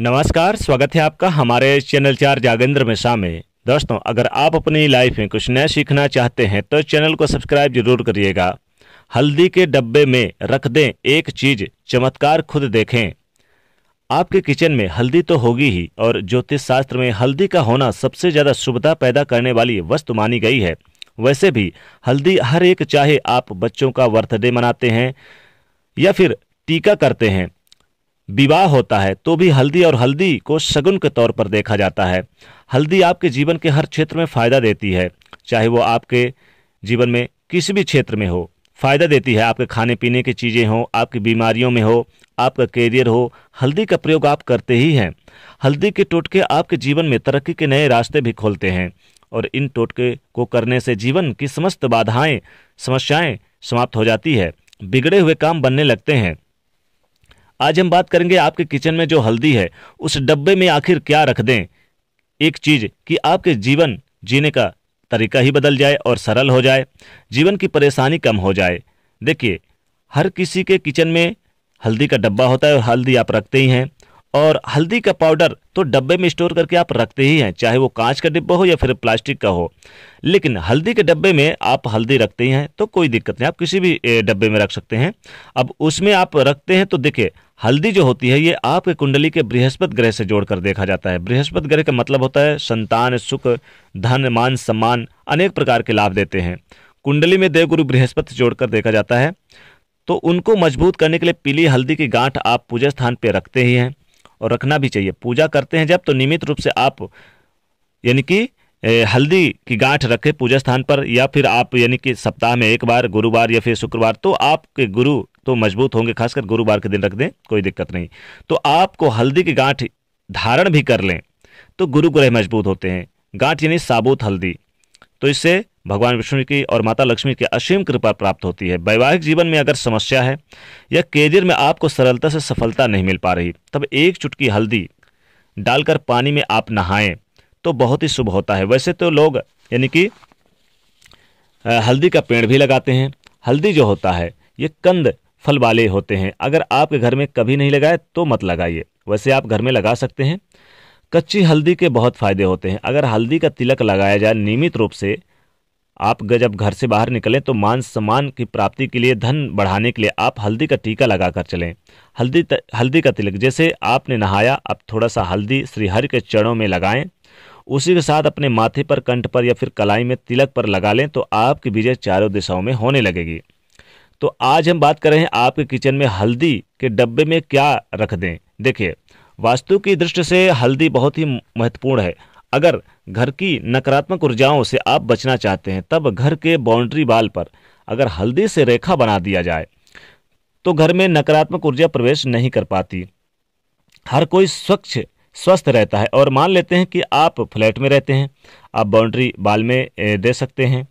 नमस्कार स्वागत है आपका हमारे चैनल चार जागेंद्र मिश्रा में दोस्तों अगर आप अपनी लाइफ में कुछ नया सीखना चाहते हैं तो चैनल को सब्सक्राइब जरूर करिएगा हल्दी के डब्बे में रख दें एक चीज चमत्कार खुद देखें आपके किचन में हल्दी तो होगी ही और ज्योतिष शास्त्र में हल्दी का होना सबसे ज़्यादा शुभता पैदा करने वाली वस्तु मानी गई है वैसे भी हल्दी हर एक चाहे आप बच्चों का बर्थडे मनाते हैं या फिर टीका करते हैं विवाह होता है तो भी हल्दी और हल्दी को शगुन के तौर पर देखा जाता है हल्दी आपके जीवन के हर क्षेत्र में फ़ायदा देती है चाहे वो आपके जीवन में किसी भी क्षेत्र में हो फ़ायदा देती है आपके खाने पीने की चीज़ें हों आपकी बीमारियों में हो आपका कैरियर हो हल्दी का प्रयोग आप करते ही हैं हल्दी के टोटके आपके जीवन में तरक्की के नए रास्ते भी खोलते हैं और इन टोटके को करने से जीवन की समस्त बाधाएं समस्याएं समाप्त हो जाती है बिगड़े हुए काम बनने लगते हैं आज हम बात करेंगे आपके किचन में जो हल्दी है उस डब्बे में आखिर क्या रख दें एक चीज कि आपके जीवन जीने का तरीका ही बदल जाए और सरल हो जाए जीवन की परेशानी कम हो जाए देखिए हर किसी के किचन में हल्दी का डब्बा होता है और हल्दी आप रखते ही हैं और हल्दी का पाउडर तो डब्बे में स्टोर करके आप रखते ही हैं चाहे वो कांच का डिब्बा हो या फिर प्लास्टिक का हो लेकिन हल्दी के डब्बे में आप हल्दी रखते ही हैं तो कोई दिक्कत नहीं आप किसी भी डब्बे में रख सकते हैं अब उसमें आप रखते हैं तो देखिए हल्दी जो होती है ये आपके कुंडली के बृहस्पति ग्रह से जोड़कर देखा जाता है बृहस्पति ग्रह का मतलब होता है संतान सुख धन मान सम्मान अनेक प्रकार के लाभ देते हैं कुंडली में देवगुरु बृहस्पति जोड़कर देखा जाता है तो उनको मजबूत करने के लिए पीली हल्दी की गांठ आप पूजा स्थान पर रखते ही हैं और रखना भी चाहिए पूजा करते हैं जब तो नियमित रूप से आप यानी कि हल्दी की गांठ रखें पूजा स्थान पर या फिर आप यानी कि सप्ताह में एक बार गुरुवार या फिर शुक्रवार तो आपके गुरु तो मजबूत होंगे खासकर गुरुवार के दिन रख दें कोई दिक्कत नहीं तो आपको हल्दी की गांठ धारण भी कर लें तो गुरु ग्रह मजबूत होते हैं गांठ यानी साबुत हल्दी तो इससे भगवान विष्णु की और माता लक्ष्मी की असीम कृपा प्राप्त होती है वैवाहिक जीवन में अगर समस्या है या केरियर में आपको सरलता से सफलता नहीं मिल पा रही तब एक चुटकी हल्दी डालकर पानी में आप नहाएं तो बहुत ही शुभ होता है वैसे तो लोग यानी कि हल्दी का पेड़ भी लगाते हैं हल्दी जो होता है ये कंद फल वाले होते हैं अगर आपके घर में कभी नहीं लगाए तो मत लगाइए वैसे आप घर में लगा सकते हैं कच्ची हल्दी के बहुत फायदे होते हैं अगर हल्दी का तिलक लगाया जाए नियमित रूप से आप जब घर से बाहर निकलें तो मान सम्मान की प्राप्ति के लिए धन बढ़ाने के लिए आप हल्दी का टीका लगाकर चलें हल्दी हल्दी का तिलक जैसे आपने नहाया अब थोड़ा सा हल्दी श्रीहरि के चरणों में लगाएं उसी के साथ अपने माथे पर कंठ पर या फिर कलाई में तिलक पर लगा लें तो आपकी विजय चारों दिशाओं में होने लगेगी तो आज हम बात कर रहे हैं आपके किचन में हल्दी के डब्बे में क्या रख दें देखिए वास्तु की दृष्टि से हल्दी बहुत ही महत्वपूर्ण है अगर घर की नकारात्मक ऊर्जाओं से आप बचना चाहते हैं तब घर के बाउंड्री बाल पर अगर हल्दी से रेखा बना दिया जाए तो घर में नकारात्मक ऊर्जा प्रवेश नहीं कर पाती हर कोई स्वच्छ स्वस्थ रहता है और मान लेते हैं कि आप फ्लैट में रहते हैं आप बाउंड्री बाल में दे सकते हैं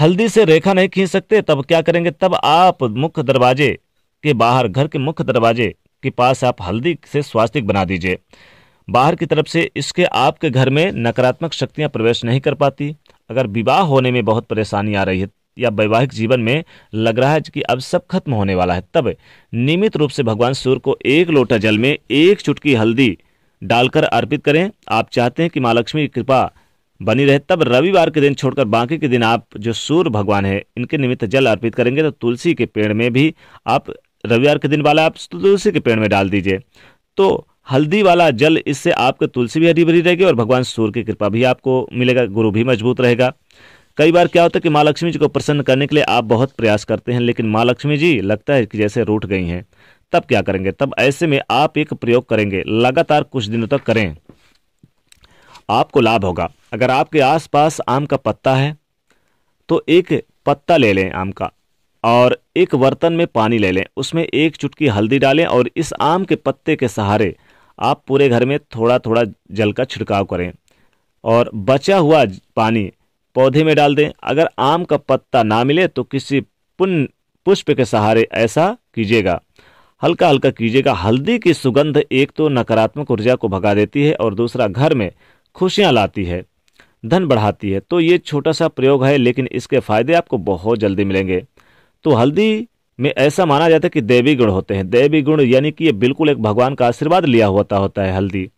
हल्दी से रेखा नहीं खींच सकते तब क्या करेंगे तब आप मुख्य दरवाजे के बाहर घर के मुख्य दरवाजे के पास आप हल्दी से स्वास्तिक बना दीजिए बाहर की तरफ से इसके आपके घर में नकारात्मक शक्तियां प्रवेश नहीं कर पाती अगर विवाह होने में बहुत परेशानी आ रही है या वैवाहिक जीवन में लग रहा है कि अब सब खत्म होने वाला है तब नियमित रूप से भगवान सूर्य को एक लोटा जल में एक चुटकी हल्दी डालकर अर्पित करें आप चाहते हैं कि माँ लक्ष्मी की कृपा बनी रहे तब रविवार के दिन छोड़कर बाकी के दिन आप जो सूर्य भगवान है इनके निमित्त जल अर्पित करेंगे तो तुलसी के पेड़ में भी आप रविवार के दिन वाला आप तुलसी के पेड़ में डाल दीजिए तो हल्दी वाला जल इससे आपके तुलसी भी हरी भरी रहेगी और भगवान सूर्य की कृपा भी आपको मिलेगा गुरु भी मजबूत रहेगा कई बार क्या होता है कि माँ लक्ष्मी जी को प्रसन्न करने के लिए आप बहुत प्रयास करते हैं लेकिन माँ लक्ष्मी जी लगता है कि जैसे रूठ गई हैं तब क्या करेंगे तब ऐसे में आप एक प्रयोग करेंगे लगातार कुछ दिनों तक करें आपको लाभ होगा अगर आपके आसपास आम का पत्ता है तो एक पत्ता ले लें आम का और एक बर्तन में पानी ले लें उसमें एक चुटकी हल्दी डालें और इस आम के पत्ते के सहारे आप पूरे घर में थोड़ा थोड़ा जल का छिड़काव करें और बचा हुआ पानी पौधे में डाल दें अगर आम का पत्ता ना मिले तो किसी पुण्य पुष्प के सहारे ऐसा कीजिएगा हल्का हल्का कीजिएगा हल्दी की सुगंध एक तो नकारात्मक ऊर्जा को भगा देती है और दूसरा घर में खुशियाँ लाती है धन बढ़ाती है तो ये छोटा सा प्रयोग है लेकिन इसके फायदे आपको बहुत जल्दी मिलेंगे तो हल्दी में ऐसा माना जाता है कि देवी गुण होते हैं देवी गुण यानी कि ये बिल्कुल एक भगवान का आशीर्वाद लिया होता होता है हल्दी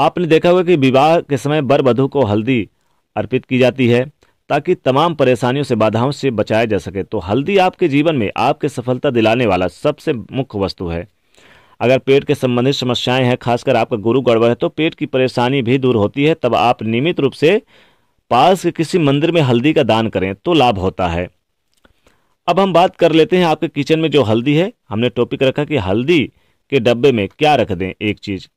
आपने देखा होगा कि विवाह के समय बर वधु को हल्दी अर्पित की जाती है ताकि तमाम परेशानियों से बाधाओं से बचाया जा सके तो हल्दी आपके जीवन में आपके सफलता दिलाने वाला सबसे मुख्य वस्तु है अगर पेट के संबंधित समस्याएं हैं खासकर आपका गुरु गड़बड़ है तो पेट की परेशानी भी दूर होती है तब आप नियमित रूप से पास के किसी मंदिर में हल्दी का दान करें तो लाभ होता है अब हम बात कर लेते हैं आपके किचन में जो हल्दी है हमने टॉपिक रखा कि हल्दी के डब्बे में क्या रख दें एक चीज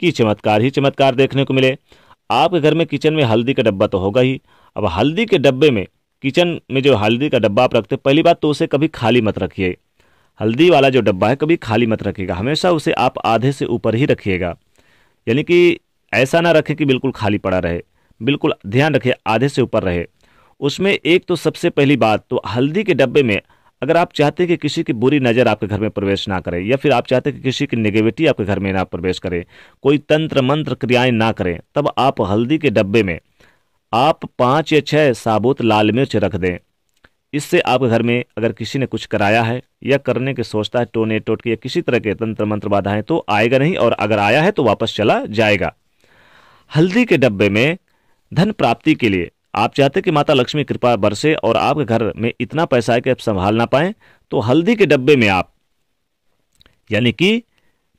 कि चमत्कार ही चमत्कार देखने को मिले आपके घर में किचन में हल्दी का डब्बा तो होगा ही अब हल्दी के डब्बे में किचन में जो हल्दी का डब्बा आप रखते पहली बात तो उसे कभी खाली मत रखिए हल्दी वाला जो डब्बा है कभी खाली मत रखिएगा हमेशा उसे आप आधे से ऊपर ही रखिएगा यानी कि ऐसा ना रखें कि बिल्कुल खाली पड़ा रहे बिल्कुल ध्यान रखिए आधे से ऊपर रहे उसमें एक तो सबसे पहली बात तो हल्दी के डब्बे में अगर आप चाहते हैं कि किसी की बुरी नज़र आपके घर में प्रवेश ना करे या फिर आप चाहते हैं कि किसी की निगेटिविटी आपके घर में ना प्रवेश करे कोई तंत्र मंत्र क्रियाएं ना करें तब आप हल्दी के डब्बे में आप पाँच या छः साबुत लाल मिर्च रख दें इससे आपके घर में अगर किसी ने कुछ कराया है या करने के सोचता है टोने टोटके या किसी तरह के तंत्र मंत्र बाधाएं तो आएगा नहीं और अगर आया है तो वापस चला जाएगा हल्दी के डब्बे में धन प्राप्ति के लिए आप चाहते कि माता लक्ष्मी कृपा बरसे और आपके घर में इतना पैसा है कि आप संभाल ना पाए तो हल्दी के डब्बे में आप यानी कि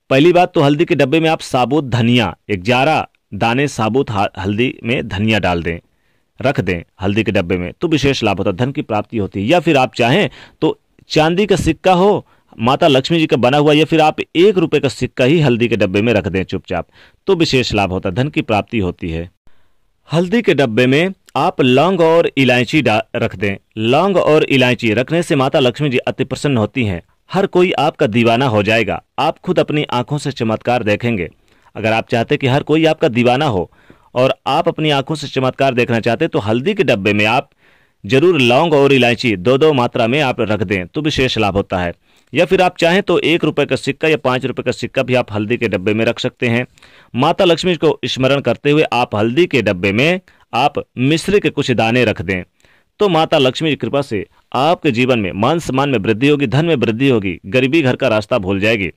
पहली बात तो हल्दी के डब्बे में आप साबुत धनिया एक ग्यारह दाने साबुत हल्दी में धनिया डाल दें रख दें हल्दी के डब्बे में तो विशेष लाभ होता है धन की प्राप्ति होती है या फिर आप चाहें तो चांदी का सिक्का हो माता लक्ष्मी जी का बना हुआ या फिर आप एक रुपए का सिक्का ही हल्दी के डब्बे में रख दें चुपचाप तो विशेष लाभ होता है धन की प्राप्ति होती है हल्दी के डब्बे में आप लौंग और इलायची रख दें लौंग और इलायची रखने से माता लक्ष्मी जी अति प्रसन्न होती हैं हर कोई आपका दीवाना हो जाएगा आप खुद अपनी आंखों से चमत्कार देखेंगे अगर आप चाहते कि हर कोई आपका दीवाना हो और आप अपनी आंखों से चमत्कार देखना चाहते तो हल्दी के डब्बे में आप जरूर लौंग और इलायची दो दो मात्रा में आप रख दें तो विशेष लाभ होता है या फिर आप चाहें तो एक रुपये का सिक्का या पाँच रुपये का सिक्का भी आप हल्दी के डब्बे में रख सकते हैं माता लक्ष्मी को स्मरण करते हुए आप हल्दी के डब्बे में आप मिश्र के कुछ दाने रख दें तो माता लक्ष्मी की कृपा से आपके जीवन में मान सम्मान में वृद्धि होगी धन में वृद्धि होगी गरीबी घर का रास्ता भूल जाएगी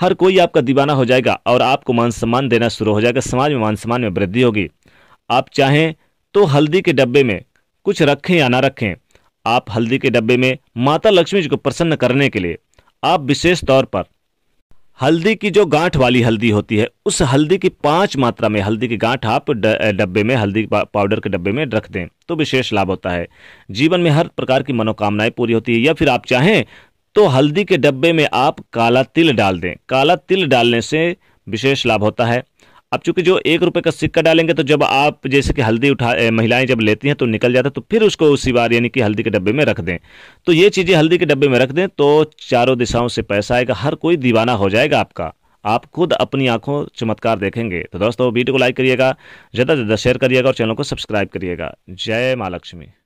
हर कोई आपका दीवाना हो जाएगा और आपको मान सम्मान देना शुरू हो जाएगा समाज में मान सम्मान में वृद्धि होगी आप चाहें तो हल्दी के डब्बे में कुछ रखें या ना रखें आप हल्दी के डब्बे में माता लक्ष्मी जी को प्रसन्न करने के लिए आप विशेष तौर पर हल्दी की जो गांठ वाली हल्दी होती है उस हल्दी की पांच मात्रा में हल्दी की गांठ आप डब्बे में हल्दी पाउडर के डब्बे में रख दें तो विशेष लाभ होता है जीवन में हर प्रकार की मनोकामनाएं पूरी होती है या फिर आप चाहें तो हल्दी के डब्बे में आप काला तिल डाल दें काला तिल डालने से विशेष लाभ होता है अब चूंकि जो एक रुपए का सिक्का डालेंगे तो जब आप जैसे कि हल्दी उठा महिलाएं जब लेती हैं तो निकल जाता है तो फिर उसको उसी बार यानी कि हल्दी के डब्बे में रख दें तो ये चीज़ें हल्दी के डब्बे में रख दें तो चारों दिशाओं से पैसा आएगा हर कोई दीवाना हो जाएगा आपका आप खुद अपनी आंखों चमत्कार देखेंगे तो दोस्तों वीडियो को लाइक करिएगा ज़्यादा से ज़्यादा शेयर करिएगा और चैनल को सब्सक्राइब करिएगा जय माँ लक्ष्मी